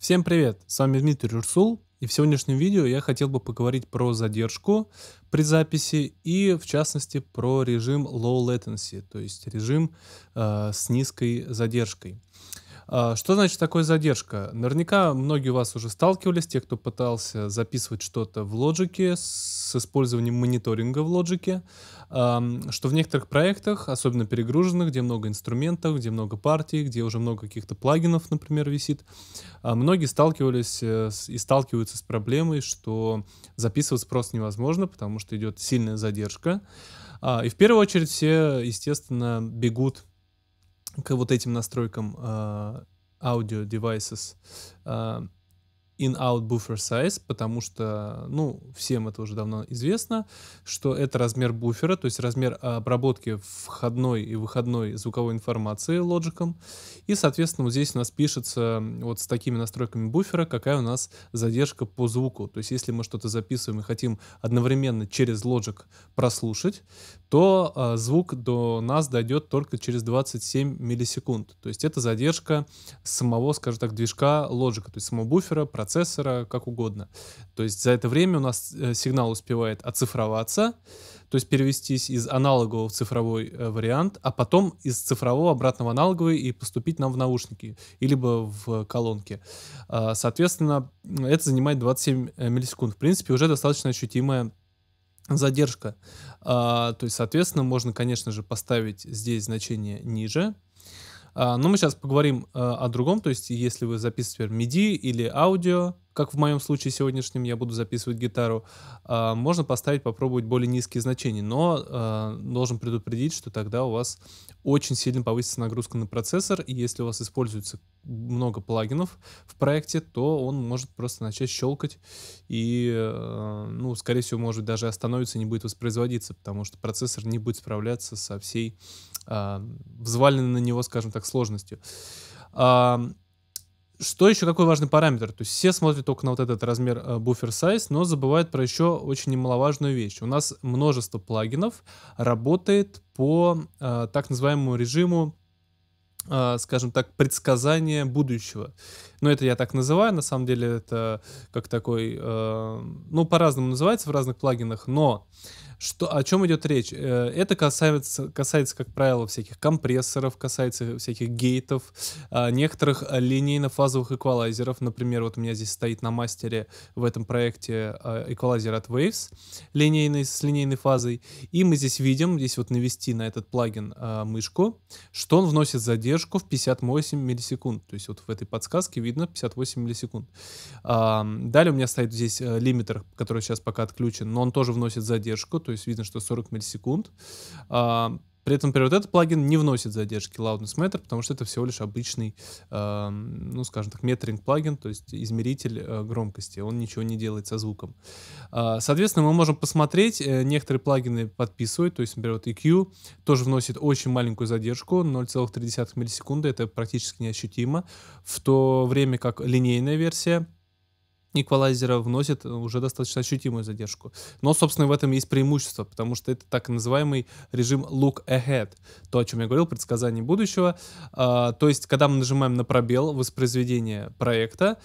Всем привет, с вами Дмитрий Урсул, и в сегодняшнем видео я хотел бы поговорить про задержку при записи и в частности про режим low latency, то есть режим э, с низкой задержкой. А, что значит такое задержка? Наверняка многие у вас уже сталкивались, те, кто пытался записывать что-то в лоджике с использованием мониторинга в лоджике, что в некоторых проектах, особенно перегруженных, где много инструментов, где много партий, где уже много каких-то плагинов, например, висит, а, многие сталкивались э, и сталкиваются с проблемой, что записываться просто невозможно, потому что идет сильная задержка. А, и в первую очередь все, естественно, бегут к вот этим настройкам а, аудио девайсов а, in-out buffer size, потому что, ну, всем это уже давно известно, что это размер буфера, то есть размер а, обработки входной и выходной звуковой информации лоджиком. И, соответственно, вот здесь у нас пишется вот с такими настройками буфера, какая у нас задержка по звуку. То есть если мы что-то записываем и хотим одновременно через лоджик прослушать, то э, звук до нас дойдет только через 27 миллисекунд. То есть это задержка самого, скажем так, движка лоджика, то есть самого буфера, процесса процессора, как угодно. То есть за это время у нас э, сигнал успевает оцифроваться, то есть перевестись из аналогового в цифровой э, вариант, а потом из цифрового обратно в аналоговый и поступить нам в наушники, либо в колонки. А, соответственно, это занимает 27 э, миллисекунд. В принципе, уже достаточно ощутимая задержка. А, то есть, соответственно, можно, конечно же, поставить здесь значение ниже, а, но мы сейчас поговорим э, о другом, то есть если вы записываете например, MIDI или аудио, как в моем случае сегодняшнем я буду записывать гитару, а, можно поставить, попробовать более низкие значения, но э, должен предупредить, что тогда у вас очень сильно повысится нагрузка на процессор, и если у вас используется много плагинов в проекте, то он может просто начать щелкать и, э, ну, скорее всего, может даже остановиться и не будет воспроизводиться, потому что процессор не будет справляться со всей взвалены на него, скажем так, сложностью. Что еще, какой важный параметр? То есть все смотрят только на вот этот размер буфер э, сайз, но забывают про еще очень немаловажную вещь. У нас множество плагинов работает по э, так называемому режиму, э, скажем так, предсказания будущего. Но ну, это я так называю, на самом деле это как такой, э, ну по-разному называется в разных плагинах, но что, о чем идет речь? Э, это касается, касается, как правило, всяких компрессоров, касается всяких гейтов, а, некоторых э, линейно-фазовых эквалайзеров. Например, вот у меня здесь стоит на мастере в этом проекте э, эквалайзер от Waves линейный, с линейной фазой. И мы здесь видим, здесь вот навести на этот плагин мышку, что он вносит задержку в 58 миллисекунд. То есть вот в этой подсказке видно 58 миллисекунд. Далее у меня стоит здесь лимитер, который сейчас пока отключен, но он тоже вносит задержку, то есть видно, что 40 миллисекунд. А, при этом, например, вот этот плагин не вносит задержки Loudness Matter, потому что это всего лишь обычный, э, ну, скажем так, метринг плагин, то есть измеритель э, громкости. Он ничего не делает со звуком. Э, соответственно, мы можем посмотреть, э, некоторые плагины подписывают, то есть, например, вот EQ тоже вносит очень маленькую задержку, 0,3 миллисекунды, это практически неощутимо, в то время как линейная версия — эквалайзера вносит э, уже достаточно ощутимую задержку. Но, собственно, в этом есть преимущество, потому что это так называемый режим look ahead, то, о чем я говорил, предсказание будущего. А, то есть, когда мы нажимаем на пробел воспроизведение проекта,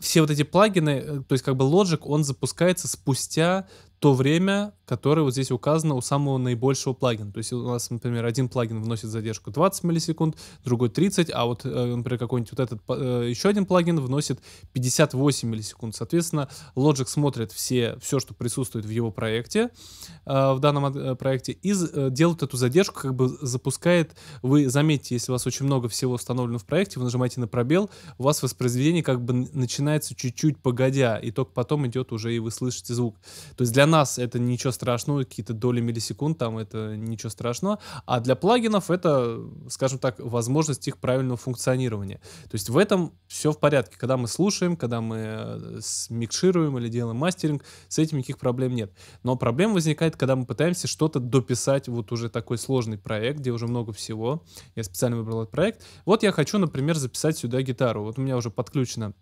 все вот эти плагины, э, то есть как бы Logic, он запускается спустя то время, которая вот здесь указана у самого наибольшего плагина. То есть у нас, например, один плагин вносит задержку 20 миллисекунд, другой 30, а вот, э, например, какой-нибудь вот этот э, еще один плагин вносит 58 миллисекунд. Соответственно, Logic смотрит все, все что присутствует в его проекте, э, в данном проекте, и делает эту задержку, как бы запускает. Вы заметите, если у вас очень много всего установлено в проекте, вы нажимаете на пробел, у вас воспроизведение как бы начинается чуть-чуть погодя, и только потом идет уже и вы слышите звук. То есть для нас это ничего страшно, какие-то доли миллисекунд, там это ничего страшного. А для плагинов это, скажем так, возможность их правильного функционирования. То есть в этом все в порядке. Когда мы слушаем, когда мы э, микшируем или делаем мастеринг, с этим никаких проблем нет. Но проблема возникает, когда мы пытаемся что-то дописать, вот уже такой сложный проект, где уже много всего. Я специально выбрал этот проект. Вот я хочу, например, записать сюда гитару. Вот у меня уже подключено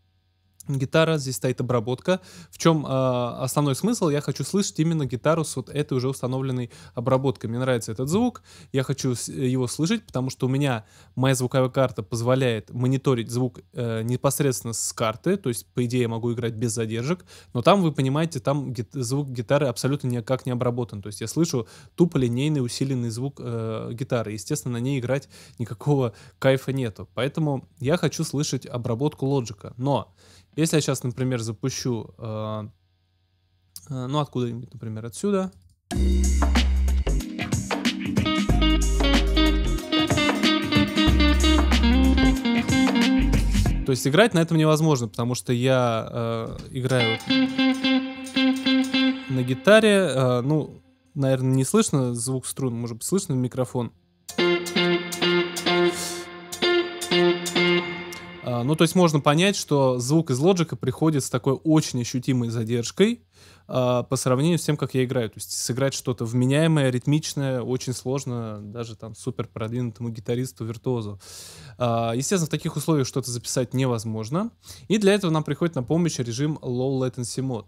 гитара, здесь стоит обработка. В чем э, а, основной смысл? Я хочу слышать именно гитару с вот этой уже установленной обработкой. Мне нравится этот звук, я хочу его слышать, потому что у меня моя звуковая карта позволяет мониторить звук э, непосредственно с карты, то есть, по идее, я могу играть без задержек, но там, вы понимаете, там гит звук гитары абсолютно никак не обработан, то есть я слышу тупо линейный усиленный звук э, гитары. Естественно, на ней играть никакого кайфа нету, поэтому я хочу слышать обработку лоджика, но если я сейчас, например, запущу, э, э, ну, откуда-нибудь, например, отсюда. То есть играть на этом невозможно, потому что я э, играю на гитаре, э, ну, наверное, не слышно звук струн, может быть, слышно микрофон. А, ну, то есть можно понять, что звук из лоджика приходит с такой очень ощутимой задержкой а, по сравнению с тем, как я играю. То есть сыграть что-то вменяемое, ритмичное очень сложно даже там супер продвинутому гитаристу-виртуозу. А, естественно, в таких условиях что-то записать невозможно. И для этого нам приходит на помощь режим Low Latency Mode.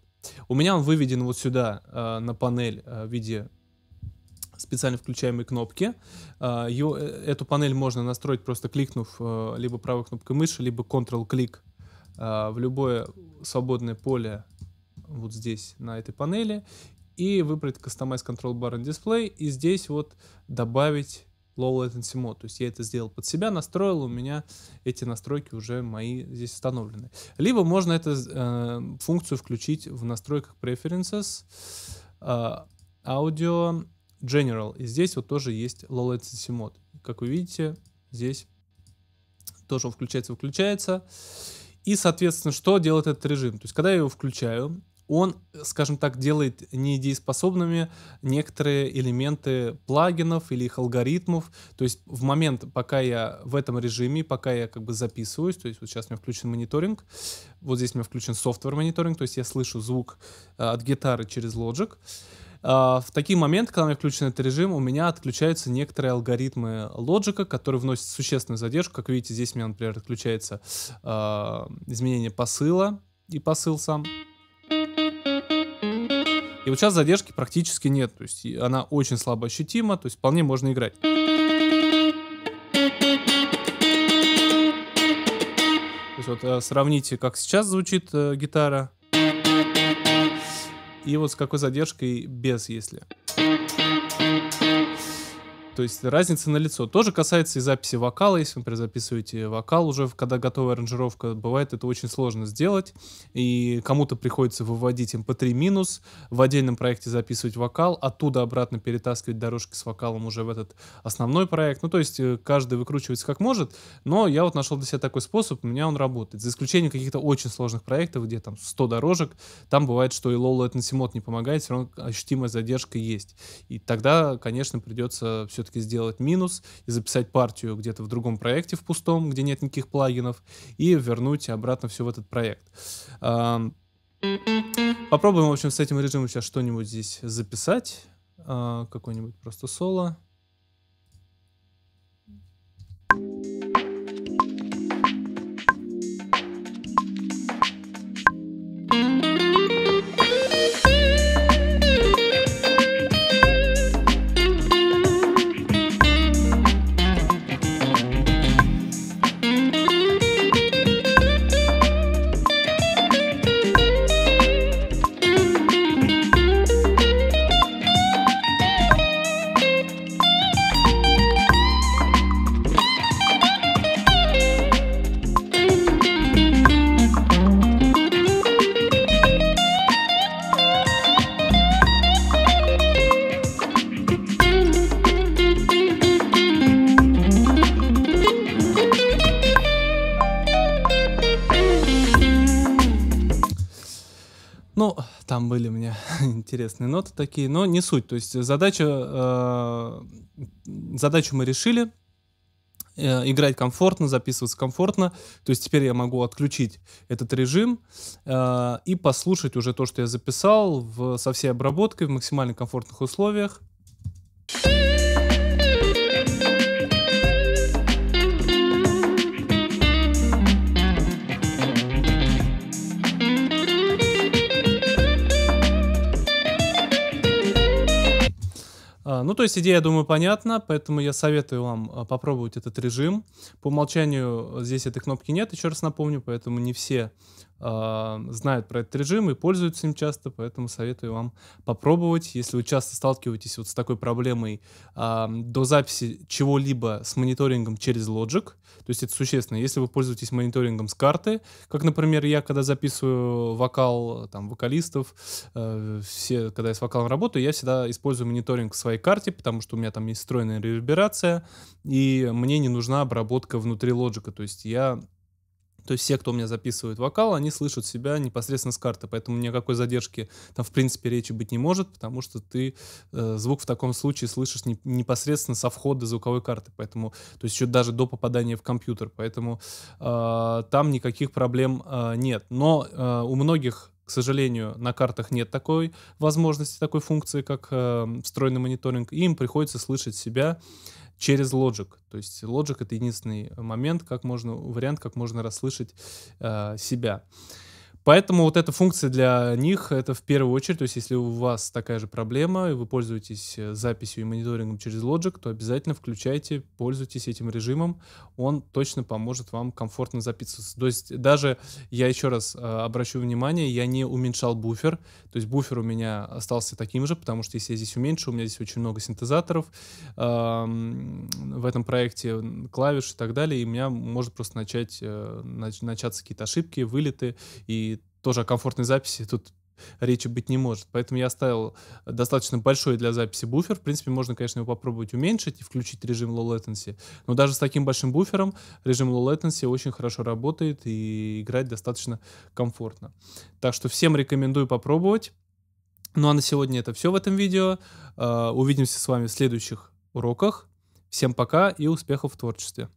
У меня он выведен вот сюда, а, на панель а, в виде специально включаемой кнопки. Ее, а, э, эту панель можно настроить просто кликнув э, либо правой кнопкой мыши, либо Ctrl-клик а, в любое свободное поле вот здесь на этой панели и выбрать Customize Control Bar and Display и здесь вот добавить Low Latency Mode. То есть я это сделал под себя, настроил, у меня эти настройки уже мои здесь установлены. Либо можно эту э, функцию включить в настройках Preferences, э, Audio General. И здесь вот тоже есть Low Latency мод. Как вы видите, здесь тоже он включается-выключается. И, соответственно, что делает этот режим? То есть, когда я его включаю, он, скажем так, делает недееспособными некоторые элементы плагинов или их алгоритмов. То есть в момент, пока я в этом режиме, пока я как бы записываюсь, то есть вот сейчас у меня включен мониторинг, вот здесь у меня включен софтвер мониторинг, то есть я слышу звук э, от гитары через Logic, а, в такие моменты, когда у меня включен этот режим, у меня отключаются некоторые алгоритмы лоджика, которые вносят существенную задержку. Как видите, здесь у меня, например, отключается э, изменение посыла и посыл сам. И вот сейчас задержки практически нет, то есть она очень слабо ощутима, то есть вполне можно играть. То есть вот э, сравните, как сейчас звучит э, гитара, и вот с какой задержкой без, если. То есть разница на лицо. Тоже касается и записи вокала. Если, например, записываете вокал уже, когда готовая аранжировка, бывает это очень сложно сделать. И кому-то приходится выводить mp3 минус, в отдельном проекте записывать вокал, оттуда обратно перетаскивать дорожки с вокалом уже в этот основной проект. Ну, то есть э, каждый выкручивается как может. Но я вот нашел для себя такой способ, у меня он работает. За исключением каких-то очень сложных проектов, где там 100 дорожек, там бывает, что и low latency не помогает, все равно ощутимая задержка есть. И тогда, конечно, придется все все-таки сделать минус и записать партию где-то в другом проекте в пустом, где нет никаких плагинов, и вернуть обратно все в этот проект. Попробуем, в общем, с этим режимом сейчас что-нибудь здесь записать. А, какой-нибудь просто соло. интересные ноты такие, но не суть. То есть задача, э, задачу мы решили, э, играть комфортно, записываться комфортно. То есть теперь я могу отключить этот режим э, и послушать уже то, что я записал в, со всей обработкой в максимально комфортных условиях. Ну, то есть идея, я думаю, понятна, поэтому я советую вам а, попробовать этот режим. По умолчанию э, здесь этой кнопки нет, еще раз напомню, поэтому не все а, знают про этот режим и пользуются им часто, поэтому советую вам попробовать. Если вы часто сталкиваетесь вот с такой проблемой э, до записи чего-либо с мониторингом через Logic, то есть это существенно. Если вы пользуетесь мониторингом с карты, как, например, я, когда записываю вокал там вокалистов, э, все, когда я с вокалом работаю, я всегда использую мониторинг в своей карте, потому что у меня там есть встроенная реверберация, и мне не нужна обработка внутри Logic, то есть я то есть все, кто у меня записывает вокал, они слышат себя непосредственно с карты, поэтому никакой задержки там в принципе речи быть не может, потому что ты э, звук в таком случае слышишь не, непосредственно со входа звуковой карты, поэтому, то есть еще даже до попадания в компьютер, поэтому э, там никаких проблем э, нет. Но э, у многих к сожалению, на картах нет такой возможности, такой функции, как э, встроенный мониторинг, и им приходится слышать себя через Logic. То есть Logic — это единственный момент, как можно, вариант, как можно расслышать э, себя. Поэтому вот эта функция для них, это в первую очередь, то есть если у вас такая же проблема, и вы пользуетесь э, записью и мониторингом через Logic, то обязательно включайте, пользуйтесь этим режимом, он точно поможет вам комфортно записываться. То есть даже, я еще раз э, обращу внимание, я не уменьшал буфер, то есть буфер у меня остался таким же, потому что если я здесь уменьшу, у меня здесь очень много синтезаторов в этом проекте, клавиш и так далее, и у меня может просто начать, э, начаться какие-то ошибки, вылеты, и тоже о комфортной записи тут речи быть не может. Поэтому я оставил достаточно большой для записи буфер. В принципе, можно, конечно, его попробовать уменьшить и включить режим low latency. Но даже с таким большим буфером режим low latency очень хорошо работает и играть достаточно комфортно. Так что всем рекомендую попробовать. Ну а на сегодня это все в этом видео. А, увидимся с вами в следующих уроках. Всем пока и успехов в творчестве.